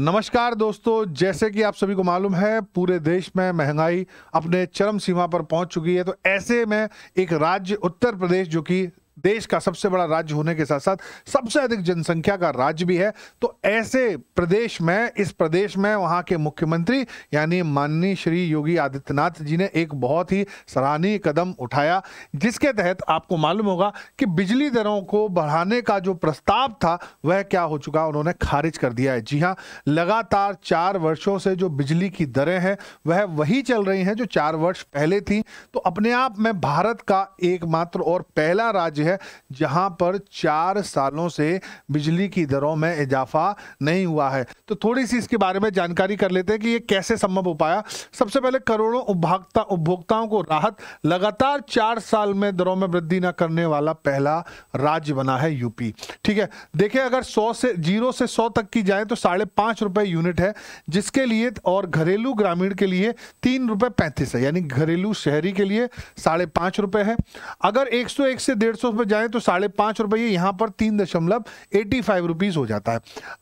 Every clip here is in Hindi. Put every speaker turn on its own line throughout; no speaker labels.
नमस्कार दोस्तों जैसे कि आप सभी को मालूम है पूरे देश में महंगाई अपने चरम सीमा पर पहुंच चुकी है तो ऐसे में एक राज्य उत्तर प्रदेश जो कि देश का सबसे बड़ा राज्य होने के साथ साथ सबसे अधिक जनसंख्या का राज्य भी है तो ऐसे प्रदेश में इस प्रदेश में वहाँ के मुख्यमंत्री यानी माननीय श्री योगी आदित्यनाथ जी ने एक बहुत ही सराहनीय कदम उठाया जिसके तहत आपको मालूम होगा कि बिजली दरों को बढ़ाने का जो प्रस्ताव था वह क्या हो चुका उन्होंने खारिज कर दिया है जी हाँ लगातार चार वर्षों से जो बिजली की दरें हैं वह वही चल रही हैं जो चार वर्ष पहले थी तो अपने आप में भारत का एकमात्र और पहला राज्य है जहां पर चार सालों से बिजली की दरों में इजाफा नहीं हुआ है तो थोड़ी सी इसके बारे में जानकारी कर लेते हैं कि ये कैसे संभव हो पाया सबसे पहले करोड़ों उपभोक्ता उपभोक्ताओं को राहत लगातार चार साल में दरों में वृद्धि न करने वाला पहला राज्य बना है यूपी ठीक है देखिए अगर सौ से जीरो से सौ तक की जाए तो साढ़े पांच रुपए यूनिट है जिसके लिए और घरेलू ग्रामीण के लिए तीन रुपए पैंतीस है यानी घरेलू शहरी के लिए साढ़े पांच रुपए है अगर एक सौ एक से डेढ़ सौ पर जाएं तो साढ़े पाँच रुपये यहाँ पर तीन दशमलव एटी फाइव रुपीज़ हो जाता है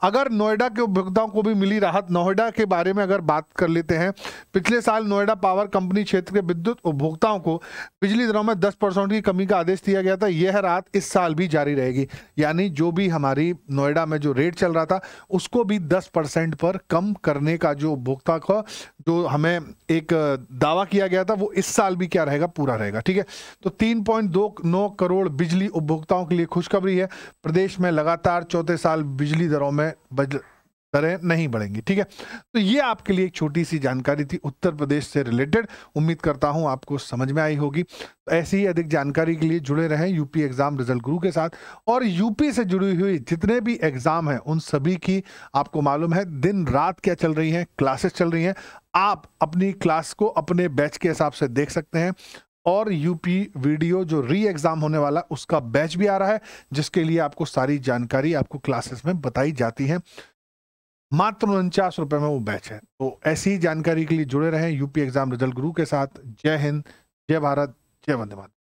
अगर नोएडा के उपभोक्ताओं को भी मिली राहत नोएडा के बारे में अगर बात कर लेते हैं पिछले साल नोएडा पावर कंपनी क्षेत्र के विद्युत उपभोक्ताओं को बिजली दरों में दस की कमी का आदेश दिया गया था यह राहत इस साल भी जारी रहेगी यानी जो भी हमारी नोएडा में जो रेट चल रहा था उसको भी दस पर कम करने का जो उपभोक्ता का जो हमें एक दावा किया गया था वो इस साल भी क्या रहेगा पूरा रहेगा ठीक है तो तीन करोड़ बिजली उपभोक्ताओं के लिए खुशखबरी है प्रदेश में लगातार चौथे साल बिजली दरों में बज दरें नहीं बढ़ेंगी ठीक है तो ये आपके लिए एक छोटी सी जानकारी थी उत्तर प्रदेश से रिलेटेड उम्मीद करता हूँ आपको समझ में आई होगी तो ऐसी ही अधिक जानकारी के लिए जुड़े रहें यूपी एग्जाम रिजल्ट गुरु के साथ और यूपी से जुड़ी हुई जितने भी एग्जाम हैं उन सभी की आपको मालूम है दिन रात क्या चल रही हैं क्लासेस चल रही हैं आप अपनी क्लास को अपने बैच के हिसाब से देख सकते हैं और यूपी वीडियो जो री एग्जाम होने वाला उसका बैच भी आ रहा है जिसके लिए आपको सारी जानकारी आपको क्लासेस में बताई जाती है मात्र उनचास रुपए में वो बैच है तो ऐसी जानकारी के लिए जुड़े रहें यूपी एग्जाम रिजल्ट गुरु के साथ जय हिंद जय भारत जय वंदे मातरम